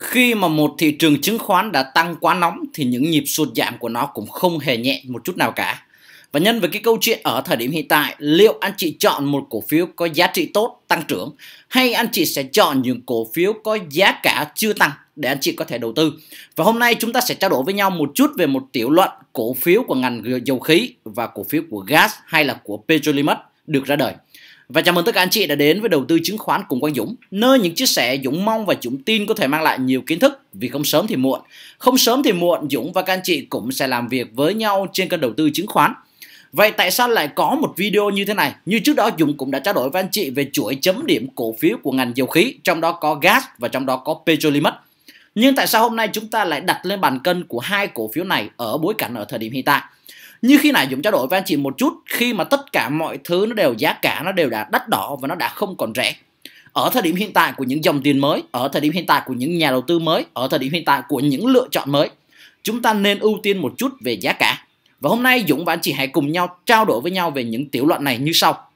Khi mà một thị trường chứng khoán đã tăng quá nóng thì những nhịp sụt giảm của nó cũng không hề nhẹ một chút nào cả. Và nhân với cái câu chuyện ở thời điểm hiện tại, liệu anh chị chọn một cổ phiếu có giá trị tốt, tăng trưởng hay anh chị sẽ chọn những cổ phiếu có giá cả chưa tăng để anh chị có thể đầu tư. Và hôm nay chúng ta sẽ trao đổi với nhau một chút về một tiểu luận cổ phiếu của ngành dầu khí và cổ phiếu của gas hay là của petrolimax được ra đời. Và chào mừng tất cả anh chị đã đến với Đầu tư chứng khoán cùng Quang Dũng, nơi những chia sẻ Dũng mong và Dũng tin có thể mang lại nhiều kiến thức vì không sớm thì muộn. Không sớm thì muộn, Dũng và các anh chị cũng sẽ làm việc với nhau trên kênh đầu tư chứng khoán. Vậy tại sao lại có một video như thế này? Như trước đó Dũng cũng đã trao đổi với anh chị về chuỗi chấm điểm cổ phiếu của ngành dầu khí, trong đó có gas và trong đó có petrolimex. Nhưng tại sao hôm nay chúng ta lại đặt lên bàn cân của hai cổ phiếu này ở bối cảnh ở thời điểm hiện tại? như khi nãy dũng trao đổi với anh chị một chút khi mà tất cả mọi thứ nó đều giá cả nó đều đã đắt đỏ và nó đã không còn rẻ ở thời điểm hiện tại của những dòng tiền mới ở thời điểm hiện tại của những nhà đầu tư mới ở thời điểm hiện tại của những lựa chọn mới chúng ta nên ưu tiên một chút về giá cả và hôm nay dũng và anh chị hãy cùng nhau trao đổi với nhau về những tiểu luận này như sau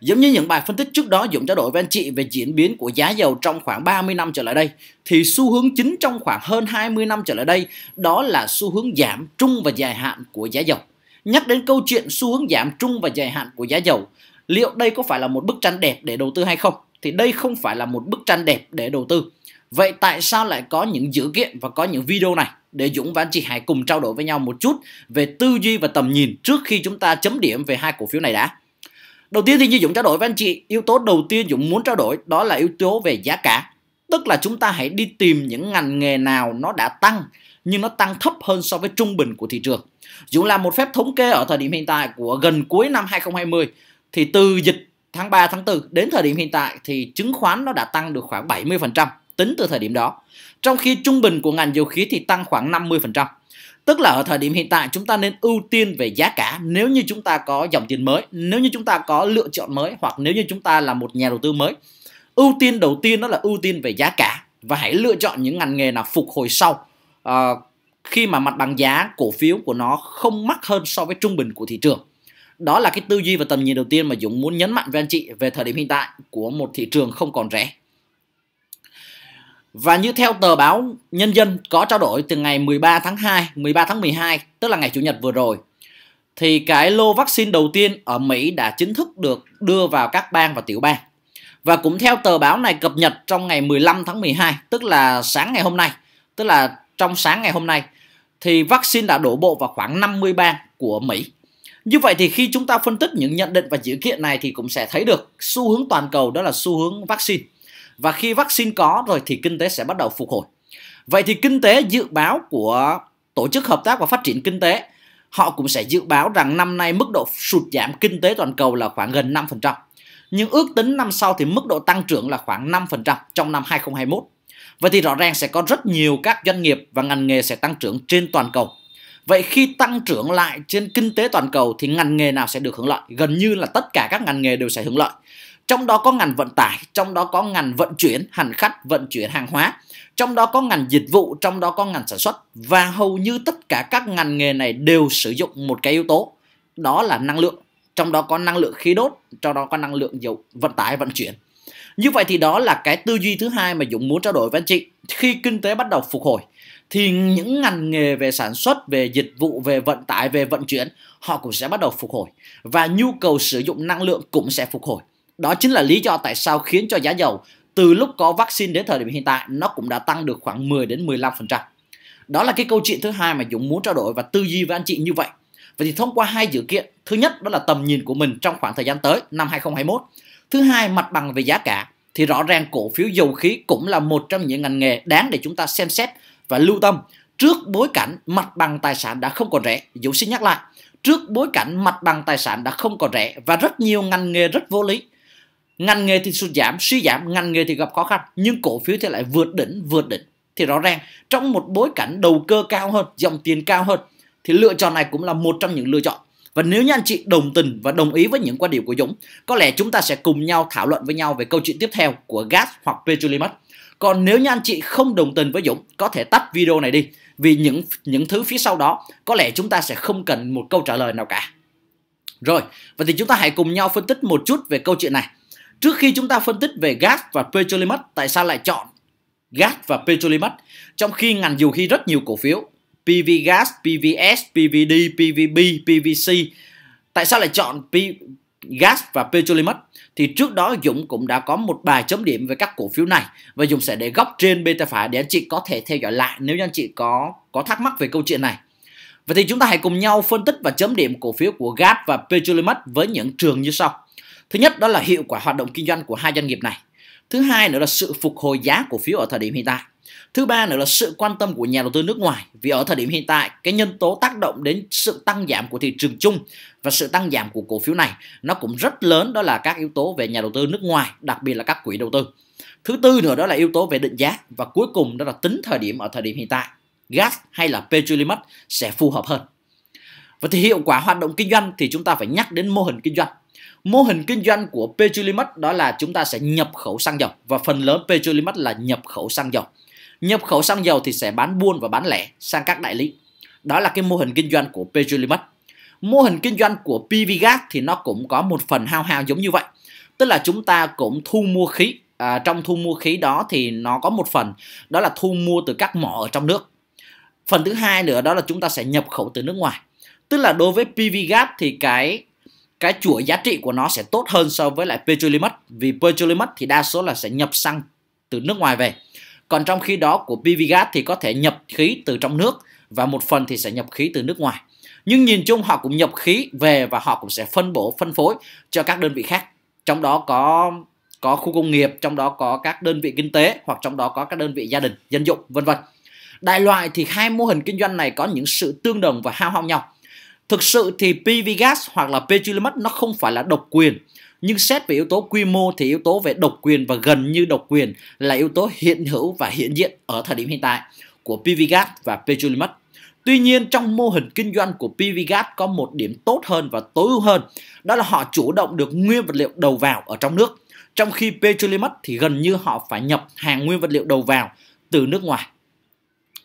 Giống như những bài phân tích trước đó Dũng trao đổi với anh chị về diễn biến của giá dầu trong khoảng 30 năm trở lại đây thì xu hướng chính trong khoảng hơn 20 năm trở lại đây đó là xu hướng giảm trung và dài hạn của giá dầu. Nhắc đến câu chuyện xu hướng giảm trung và dài hạn của giá dầu, liệu đây có phải là một bức tranh đẹp để đầu tư hay không? Thì đây không phải là một bức tranh đẹp để đầu tư. Vậy tại sao lại có những dữ kiện và có những video này? để Dũng và anh chị hãy cùng trao đổi với nhau một chút về tư duy và tầm nhìn trước khi chúng ta chấm điểm về hai cổ phiếu này đã. Đầu tiên thì như Dũng trao đổi với anh chị, yếu tố đầu tiên Dũng muốn trao đổi đó là yếu tố về giá cả. Tức là chúng ta hãy đi tìm những ngành nghề nào nó đã tăng nhưng nó tăng thấp hơn so với trung bình của thị trường. Dũng làm một phép thống kê ở thời điểm hiện tại của gần cuối năm 2020 thì từ dịch tháng 3 tháng 4 đến thời điểm hiện tại thì chứng khoán nó đã tăng được khoảng 70% tính từ thời điểm đó. Trong khi trung bình của ngành dầu khí thì tăng khoảng 50%. Tức là ở thời điểm hiện tại chúng ta nên ưu tiên về giá cả nếu như chúng ta có dòng tiền mới, nếu như chúng ta có lựa chọn mới hoặc nếu như chúng ta là một nhà đầu tư mới. Ưu tiên đầu tiên đó là ưu tiên về giá cả và hãy lựa chọn những ngành nghề nào phục hồi sau. À, khi mà mặt bằng giá cổ phiếu của nó không mắc hơn so với trung bình của thị trường. Đó là cái tư duy và tầm nhìn đầu tiên mà Dũng muốn nhấn mạnh với anh chị về thời điểm hiện tại của một thị trường không còn rẻ. Và như theo tờ báo Nhân dân có trao đổi từ ngày 13 tháng 2, 13 tháng 12, tức là ngày Chủ nhật vừa rồi, thì cái lô vaccine đầu tiên ở Mỹ đã chính thức được đưa vào các bang và tiểu bang. Và cũng theo tờ báo này cập nhật trong ngày 15 tháng 12, tức là sáng ngày hôm nay, tức là trong sáng ngày hôm nay, thì vaccine đã đổ bộ vào khoảng 50 bang của Mỹ. Như vậy thì khi chúng ta phân tích những nhận định và dữ kiện này thì cũng sẽ thấy được xu hướng toàn cầu đó là xu hướng vaccine và khi vaccine có rồi thì kinh tế sẽ bắt đầu phục hồi vậy thì kinh tế dự báo của tổ chức hợp tác và phát triển kinh tế họ cũng sẽ dự báo rằng năm nay mức độ sụt giảm kinh tế toàn cầu là khoảng gần 5%. Nhưng ước tính năm sau thì mức độ tăng trưởng là khoảng 5% trong năm 2021. Vậy thì rõ ràng sẽ có rất nhiều các doanh nghiệp và ngành nghề sẽ tăng trưởng trên toàn cầu. Vậy khi tăng trưởng lại trên kinh tế toàn cầu thì ngành nghề nào sẽ được hưởng lợi? Gần như là tất cả các ngành nghề đều sẽ hưởng lợi trong đó có ngành vận tải trong đó có ngành vận chuyển hành khách vận chuyển hàng hóa trong đó có ngành dịch vụ trong đó có ngành sản xuất và hầu như tất cả các ngành nghề này đều sử dụng một cái yếu tố đó là năng lượng trong đó có năng lượng khí đốt trong đó có năng lượng dầu vận tải vận chuyển như vậy thì đó là cái tư duy thứ hai mà Dũng muốn trao đổi với anh chị. Khi kinh tế bắt đầu phục hồi thì những ngành nghề về sản xuất, về dịch vụ, về vận tải, về vận chuyển họ cũng sẽ bắt đầu phục hồi và nhu cầu sử dụng năng lượng cũng sẽ phục hồi. Đó chính là lý do tại sao khiến cho giá dầu từ lúc có vaccine đến thời điểm hiện tại nó cũng đã tăng được khoảng 10 đến 15%. Đó là cái câu chuyện thứ hai mà Dũng muốn trao đổi và tư duy với anh chị như vậy. Vậy thì thông qua hai dự kiện, thứ nhất đó là tầm nhìn của mình trong khoảng thời gian tới năm 2021. Thứ hai mặt bằng về giá cả thì rõ ràng cổ phiếu dầu khí cũng là một trong những ngành nghề đáng để chúng ta xem xét và lưu tâm trước bối cảnh mặt bằng tài sản đã không còn rẻ. Dũng xin nhắc lại, trước bối cảnh mặt bằng tài sản đã không còn rẻ và rất nhiều ngành nghề rất vô lý ngành nghề thì sụt giảm suy giảm ngành nghề thì gặp khó khăn nhưng cổ phiếu thì lại vượt đỉnh vượt đỉnh thì rõ ràng trong một bối cảnh đầu cơ cao hơn dòng tiền cao hơn thì lựa chọn này cũng là một trong những lựa chọn và nếu như anh chị đồng tình và đồng ý với những quan điểm của Dũng, có lẽ chúng ta sẽ cùng nhau thảo luận với nhau về câu chuyện tiếp theo của gas hoặc petrolimax. Còn nếu như anh chị không đồng tình với Dũng, có thể tắt video này đi vì những những thứ phía sau đó có lẽ chúng ta sẽ không cần một câu trả lời nào cả. Rồi, vậy thì chúng ta hãy cùng nhau phân tích một chút về câu chuyện này. Trước khi chúng ta phân tích về gas và petrolimax tại sao lại chọn gas và petrolimax trong khi ngành dầu khí rất nhiều cổ phiếu PV gas, PVS, PVD, PVB, PVC tại sao lại chọn P gas và petrolimax thì trước đó Dũng cũng đã có một bài chấm điểm về các cổ phiếu này và Dũng sẽ để góc trên bên tay phải để anh chị có thể theo dõi lại nếu như anh chị có có thắc mắc về câu chuyện này. Vậy thì chúng ta hãy cùng nhau phân tích và chấm điểm cổ phiếu của gas và petrolimax với những trường như sau. Thứ nhất đó là hiệu quả hoạt động kinh doanh của hai doanh nghiệp này. Thứ hai nữa là sự phục hồi giá cổ phiếu ở thời điểm hiện tại. Thứ ba nữa là sự quan tâm của nhà đầu tư nước ngoài vì ở thời điểm hiện tại cái nhân tố tác động đến sự tăng giảm của thị trường chung và sự tăng giảm của cổ phiếu này nó cũng rất lớn đó là các yếu tố về nhà đầu tư nước ngoài, đặc biệt là các quỹ đầu tư. Thứ tư nữa đó là yếu tố về định giá và cuối cùng đó là tính thời điểm ở thời điểm hiện tại. Gas hay là Petrolimax sẽ phù hợp hơn. Và thì hiệu quả hoạt động kinh doanh thì chúng ta phải nhắc đến mô hình kinh doanh Mô hình kinh doanh của Petrolimax đó là chúng ta sẽ nhập khẩu xăng dầu và phần lớn Petrolimax là nhập khẩu xăng dầu. Nhập khẩu xăng dầu thì sẽ bán buôn và bán lẻ sang các đại lý. Đó là cái mô hình kinh doanh của Petrolimax. Mô hình kinh doanh của PVGas thì nó cũng có một phần hao hao giống như vậy. Tức là chúng ta cũng thu mua khí. À, trong thu mua khí đó thì nó có một phần đó là thu mua từ các mỏ ở trong nước. Phần thứ hai nữa đó là chúng ta sẽ nhập khẩu từ nước ngoài. Tức là đối với PVGas thì cái cái chuỗi giá trị của nó sẽ tốt hơn so với lại petrolimax vì petrolimax thì đa số là sẽ nhập xăng từ nước ngoài về còn trong khi đó của PVGas thì có thể nhập khí từ trong nước và một phần thì sẽ nhập khí từ nước ngoài nhưng nhìn chung họ cũng nhập khí về và họ cũng sẽ phân bổ phân phối cho các đơn vị khác trong đó có có khu công nghiệp trong đó có các đơn vị kinh tế hoặc trong đó có các đơn vị gia đình dân dụng vân vân đại loại thì hai mô hình kinh doanh này có những sự tương đồng và hao hao nhau Thực sự thì PV Gas hoặc là Petrolimax nó không phải là độc quyền nhưng xét về yếu tố quy mô thì yếu tố về độc quyền và gần như độc quyền là yếu tố hiện hữu và hiện diện ở thời điểm hiện tại của PV GAS và Petrolimax. Tuy nhiên trong mô hình kinh doanh của PV GAS có một điểm tốt hơn và tối ưu hơn, đó là họ chủ động được nguyên vật liệu đầu vào ở trong nước, trong khi Petrolimax thì gần như họ phải nhập hàng nguyên vật liệu đầu vào từ nước ngoài.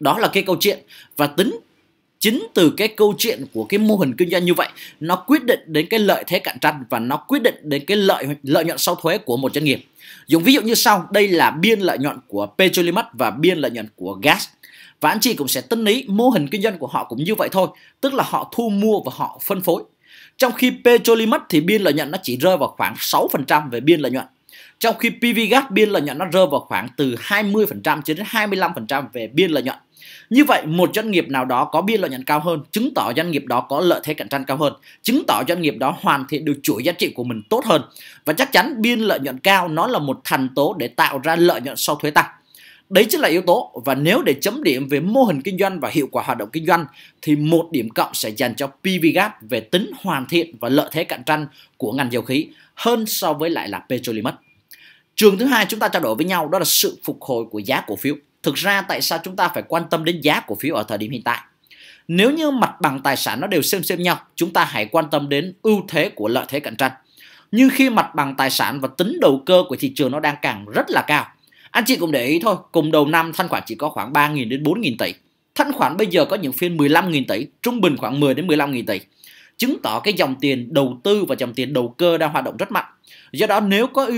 Đó là cái câu chuyện và tính chính từ cái câu chuyện của cái mô hình kinh doanh như vậy nó quyết định đến cái lợi thế cạnh tranh và nó quyết định đến cái lợi lợi nhuận sau thuế của một doanh nghiệp dùng ví dụ như sau đây là biên lợi nhuận của petrolimax và biên lợi nhuận của gas và anh chị cũng sẽ tân lý mô hình kinh doanh của họ cũng như vậy thôi tức là họ thu mua và họ phân phối trong khi petrolimax thì biên lợi nhuận nó chỉ rơi vào khoảng 6% về biên lợi nhuận trong khi PVGAS biên lợi nhuận nó rơi vào khoảng từ 20% cho đến 25% về biên lợi nhuận như vậy, một doanh nghiệp nào đó có biên lợi nhuận cao hơn chứng tỏ doanh nghiệp đó có lợi thế cạnh tranh cao hơn, chứng tỏ doanh nghiệp đó hoàn thiện được chuỗi giá trị của mình tốt hơn. Và chắc chắn biên lợi nhuận cao nó là một thành tố để tạo ra lợi nhuận sau thuế tăng. Đấy chính là yếu tố và nếu để chấm điểm về mô hình kinh doanh và hiệu quả hoạt động kinh doanh thì một điểm cộng sẽ dành cho PV Gap về tính hoàn thiện và lợi thế cạnh tranh của ngành dầu khí hơn so với lại là Petrolimex. Trường thứ hai chúng ta trao đổi với nhau đó là sự phục hồi của giá cổ phiếu thực ra tại sao chúng ta phải quan tâm đến giá cổ phiếu ở thời điểm hiện tại nếu như mặt bằng tài sản nó đều xem xem nhau chúng ta hãy quan tâm đến ưu thế của lợi thế cạnh tranh nhưng khi mặt bằng tài sản và tính đầu cơ của thị trường nó đang càng rất là cao anh chị cũng để ý thôi cùng đầu năm thanh khoản chỉ có khoảng 3.000 đến 4.000 tỷ thanh khoản bây giờ có những phiên 15.000 tỷ trung bình khoảng 10 đến 15.000 tỷ chứng tỏ cái dòng tiền đầu tư và dòng tiền đầu cơ đang hoạt động rất mạnh do đó nếu có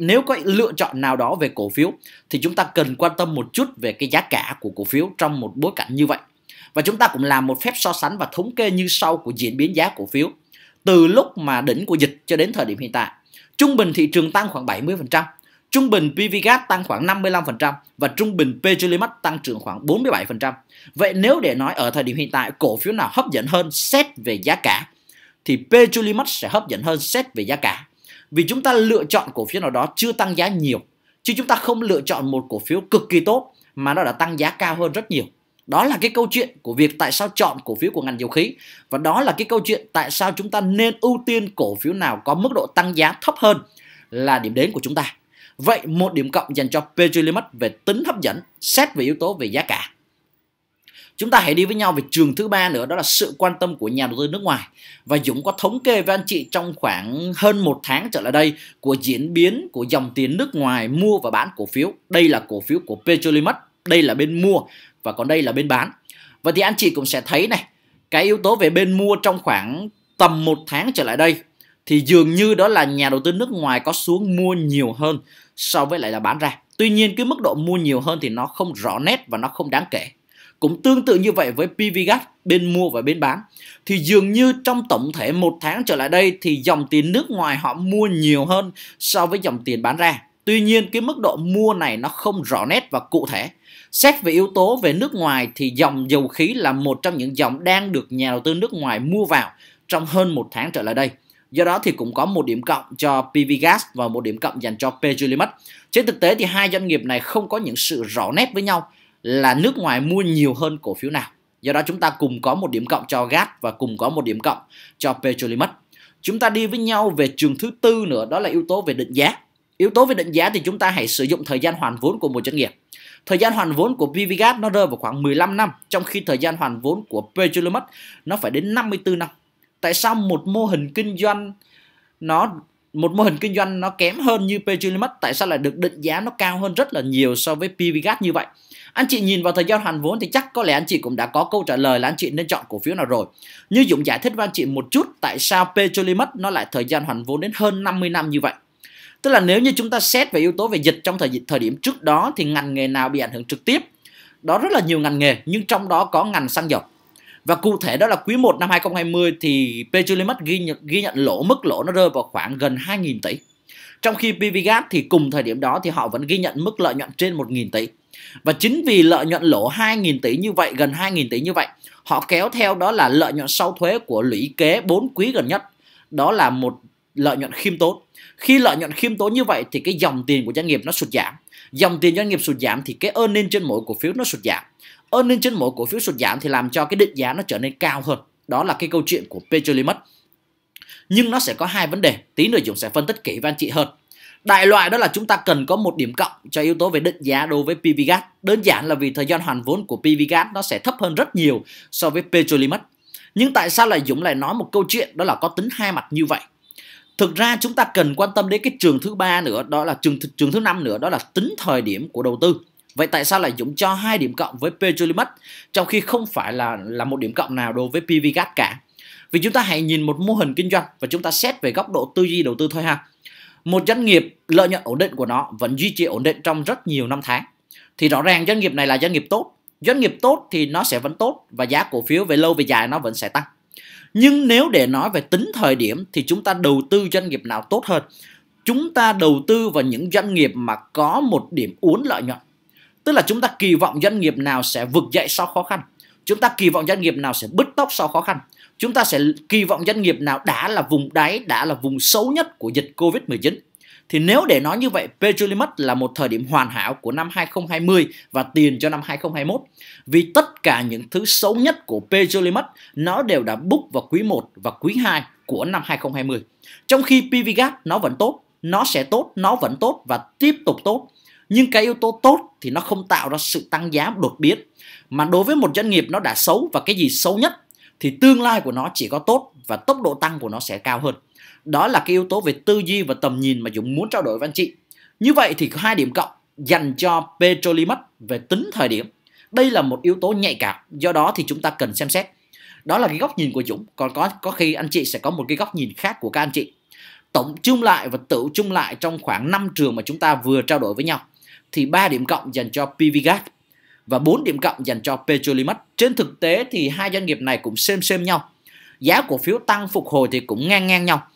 nếu có lựa chọn nào đó về cổ phiếu thì chúng ta cần quan tâm một chút về cái giá cả của cổ phiếu trong một bối cảnh như vậy. Và chúng ta cũng làm một phép so sánh và thống kê như sau của diễn biến giá cổ phiếu từ lúc mà đỉnh của dịch cho đến thời điểm hiện tại. Trung bình thị trường tăng khoảng 70%, trung bình PVGAS tăng khoảng 55% và trung bình Petrolimax tăng trưởng khoảng 47%. Vậy nếu để nói ở thời điểm hiện tại cổ phiếu nào hấp dẫn hơn xét về giá cả thì Petrolimax sẽ hấp dẫn hơn xét về giá cả vì chúng ta lựa chọn cổ phiếu nào đó chưa tăng giá nhiều chứ chúng ta không lựa chọn một cổ phiếu cực kỳ tốt mà nó đã tăng giá cao hơn rất nhiều đó là cái câu chuyện của việc tại sao chọn cổ phiếu của ngành dầu khí và đó là cái câu chuyện tại sao chúng ta nên ưu tiên cổ phiếu nào có mức độ tăng giá thấp hơn là điểm đến của chúng ta vậy một điểm cộng dành cho Petrolimax về tính hấp dẫn xét về yếu tố về giá cả chúng ta hãy đi với nhau về trường thứ ba nữa đó là sự quan tâm của nhà đầu tư nước ngoài và Dũng có thống kê với anh chị trong khoảng hơn một tháng trở lại đây của diễn biến của dòng tiền nước ngoài mua và bán cổ phiếu đây là cổ phiếu của Petrolimax đây là bên mua và còn đây là bên bán và thì anh chị cũng sẽ thấy này cái yếu tố về bên mua trong khoảng tầm một tháng trở lại đây thì dường như đó là nhà đầu tư nước ngoài có xuống mua nhiều hơn so với lại là bán ra tuy nhiên cái mức độ mua nhiều hơn thì nó không rõ nét và nó không đáng kể cũng tương tự như vậy với PVGAS bên mua và bên bán thì dường như trong tổng thể một tháng trở lại đây thì dòng tiền nước ngoài họ mua nhiều hơn so với dòng tiền bán ra tuy nhiên cái mức độ mua này nó không rõ nét và cụ thể xét về yếu tố về nước ngoài thì dòng dầu khí là một trong những dòng đang được nhà đầu tư nước ngoài mua vào trong hơn một tháng trở lại đây Do đó thì cũng có một điểm cộng cho PVGas và một điểm cộng dành cho Petrolimax. Trên thực tế thì hai doanh nghiệp này không có những sự rõ nét với nhau là nước ngoài mua nhiều hơn cổ phiếu nào. Do đó chúng ta cùng có một điểm cộng cho gas và cùng có một điểm cộng cho petrolimex. Chúng ta đi với nhau về trường thứ tư nữa đó là yếu tố về định giá. Yếu tố về định giá thì chúng ta hãy sử dụng thời gian hoàn vốn của một doanh nghiệp. Thời gian hoàn vốn của PVGas nó rơi vào khoảng 15 năm, trong khi thời gian hoàn vốn của Petrolimex nó phải đến 54 năm. Tại sao một mô hình kinh doanh nó một mô hình kinh doanh nó kém hơn như Petrolimax tại sao lại được định giá nó cao hơn rất là nhiều so với PVGAT như vậy anh chị nhìn vào thời gian hoàn vốn thì chắc có lẽ anh chị cũng đã có câu trả lời là anh chị nên chọn cổ phiếu nào rồi như Dũng giải thích với anh chị một chút tại sao Petrolimax nó lại thời gian hoàn vốn đến hơn 50 năm như vậy tức là nếu như chúng ta xét về yếu tố về dịch trong thời thời điểm trước đó thì ngành nghề nào bị ảnh hưởng trực tiếp đó rất là nhiều ngành nghề nhưng trong đó có ngành xăng dầu và cụ thể đó là quý 1 năm 2020 thì Petrolimex ghi nhận, ghi nhận lỗ mức lỗ nó rơi vào khoảng gần 2.000 tỷ. Trong khi PVGas thì cùng thời điểm đó thì họ vẫn ghi nhận mức lợi nhuận trên 1.000 tỷ. Và chính vì lợi nhuận lỗ 2.000 tỷ như vậy, gần 2.000 tỷ như vậy, họ kéo theo đó là lợi nhuận sau thuế của lũy kế 4 quý gần nhất. Đó là một lợi nhuận khiêm tốn. Khi lợi nhuận khiêm tốn như vậy thì cái dòng tiền của doanh nghiệp nó sụt giảm. Dòng tiền doanh nghiệp sụt giảm thì cái earning trên mỗi cổ phiếu nó sụt giảm earning trên mỗi cổ phiếu sụt giảm thì làm cho cái định giá nó trở nên cao hơn đó là cái câu chuyện của Petrolimus nhưng nó sẽ có hai vấn đề tí nữa dũng sẽ phân tích kỹ với anh chị hơn đại loại đó là chúng ta cần có một điểm cộng cho yếu tố về định giá đối với PVGAS đơn giản là vì thời gian hoàn vốn của PVGAS nó sẽ thấp hơn rất nhiều so với Petrolimus nhưng tại sao lại Dũng lại nói một câu chuyện đó là có tính hai mặt như vậy thực ra chúng ta cần quan tâm đến cái trường thứ ba nữa đó là trường trường thứ năm nữa đó là tính thời điểm của đầu tư Vậy tại sao lại Dũng cho hai điểm cộng với Petrolimax trong khi không phải là là một điểm cộng nào đối với PVGAT cả? Vì chúng ta hãy nhìn một mô hình kinh doanh và chúng ta xét về góc độ tư duy đầu tư thôi ha. Một doanh nghiệp lợi nhuận ổn định của nó vẫn duy trì ổn định trong rất nhiều năm tháng. Thì rõ ràng doanh nghiệp này là doanh nghiệp tốt. Doanh nghiệp tốt thì nó sẽ vẫn tốt và giá cổ phiếu về lâu về dài nó vẫn sẽ tăng. Nhưng nếu để nói về tính thời điểm thì chúng ta đầu tư doanh nghiệp nào tốt hơn? Chúng ta đầu tư vào những doanh nghiệp mà có một điểm uốn lợi nhuận tức là chúng ta kỳ vọng doanh nghiệp nào sẽ vực dậy sau khó khăn chúng ta kỳ vọng doanh nghiệp nào sẽ bứt tốc sau khó khăn chúng ta sẽ kỳ vọng doanh nghiệp nào đã là vùng đáy đã là vùng xấu nhất của dịch Covid-19 thì nếu để nói như vậy, Petrolimax là một thời điểm hoàn hảo của năm 2020 và tiền cho năm 2021. Vì tất cả những thứ xấu nhất của Petrolimax nó đều đã book vào quý 1 và quý 2 của năm 2020. Trong khi PVGAP nó vẫn tốt, nó sẽ tốt, nó vẫn tốt và tiếp tục tốt nhưng cái yếu tố tốt thì nó không tạo ra sự tăng giá đột biến mà đối với một doanh nghiệp nó đã xấu và cái gì xấu nhất thì tương lai của nó chỉ có tốt và tốc độ tăng của nó sẽ cao hơn đó là cái yếu tố về tư duy và tầm nhìn mà Dũng muốn trao đổi với anh chị như vậy thì có hai điểm cộng dành cho Petrolimax về tính thời điểm đây là một yếu tố nhạy cảm do đó thì chúng ta cần xem xét đó là cái góc nhìn của Dũng còn có có khi anh chị sẽ có một cái góc nhìn khác của các anh chị tổng chung lại và tự chung lại trong khoảng 5 trường mà chúng ta vừa trao đổi với nhau thì 3 điểm cộng dành cho PVGAS và 4 điểm cộng dành cho Petrolimax. Trên thực tế thì hai doanh nghiệp này cũng xem xem nhau. Giá cổ phiếu tăng phục hồi thì cũng ngang ngang nhau.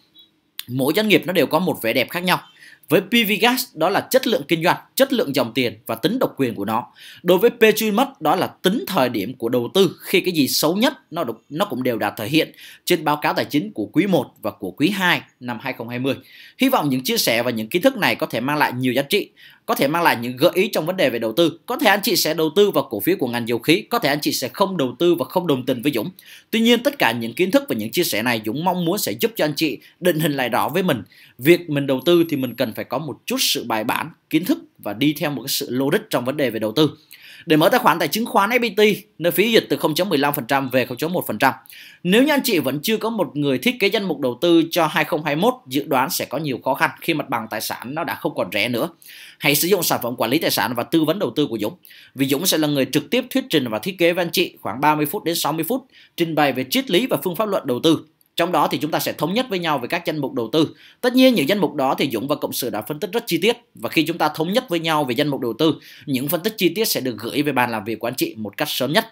Mỗi doanh nghiệp nó đều có một vẻ đẹp khác nhau. Với PVGAS đó là chất lượng kinh doanh chất lượng dòng tiền và tính độc quyền của nó. Đối với Patreon đó là tính thời điểm của đầu tư khi cái gì xấu nhất nó được, nó cũng đều đã thể hiện trên báo cáo tài chính của quý 1 và của quý 2 năm 2020. Hy vọng những chia sẻ và những kiến thức này có thể mang lại nhiều giá trị có thể mang lại những gợi ý trong vấn đề về đầu tư. Có thể anh chị sẽ đầu tư vào cổ phiếu của ngành dầu khí, có thể anh chị sẽ không đầu tư và không đồng tình với Dũng. Tuy nhiên tất cả những kiến thức và những chia sẻ này Dũng mong muốn sẽ giúp cho anh chị định hình lại rõ với mình. Việc mình đầu tư thì mình cần phải có một chút sự bài bản, kiến thức và đi theo một cái sự logic trong vấn đề về đầu tư. Để mở tài khoản tại chứng khoán FPT, nơi phí dịch từ 0.15% về 0.1%. Nếu như anh chị vẫn chưa có một người thiết kế danh mục đầu tư cho 2021, dự đoán sẽ có nhiều khó khăn khi mặt bằng tài sản nó đã không còn rẻ nữa. Hãy sử dụng sản phẩm quản lý tài sản và tư vấn đầu tư của Dũng. Vì Dũng sẽ là người trực tiếp thuyết trình và thiết kế với anh chị khoảng 30 phút đến 60 phút, trình bày về triết lý và phương pháp luận đầu tư trong đó thì chúng ta sẽ thống nhất với nhau về các danh mục đầu tư. Tất nhiên những danh mục đó thì Dũng và Cộng sự đã phân tích rất chi tiết và khi chúng ta thống nhất với nhau về danh mục đầu tư, những phân tích chi tiết sẽ được gửi về bàn làm việc của anh chị một cách sớm nhất.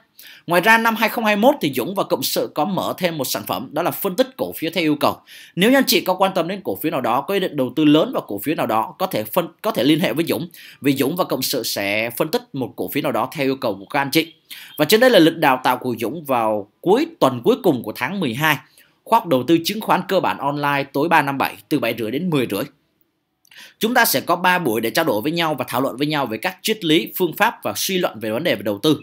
Ngoài ra năm 2021 thì Dũng và Cộng sự có mở thêm một sản phẩm đó là phân tích cổ phiếu theo yêu cầu. Nếu anh chị có quan tâm đến cổ phiếu nào đó, có ý định đầu tư lớn vào cổ phiếu nào đó, có thể phân có thể liên hệ với Dũng vì Dũng và Cộng sự sẽ phân tích một cổ phiếu nào đó theo yêu cầu của các anh chị. Và trên đây là lịch đào tạo của Dũng vào cuối tuần cuối cùng của tháng 12 khóa học đầu tư chứng khoán cơ bản online tối 3 năm 7 từ 7 rưỡi đến 10 rưỡi. Chúng ta sẽ có 3 buổi để trao đổi với nhau và thảo luận với nhau về các triết lý, phương pháp và suy luận về vấn đề về đầu tư.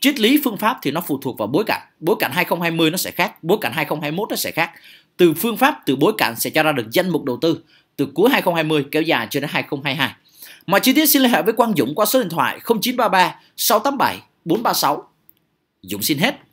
Triết lý phương pháp thì nó phụ thuộc vào bối cảnh. Bối cảnh 2020 nó sẽ khác, bối cảnh 2021 nó sẽ khác. Từ phương pháp, từ bối cảnh sẽ cho ra được danh mục đầu tư từ cuối 2020 kéo dài cho đến 2022. Mọi chi tiết xin liên hệ với Quang Dũng qua số điện thoại 0933 687 436. Dũng xin hết.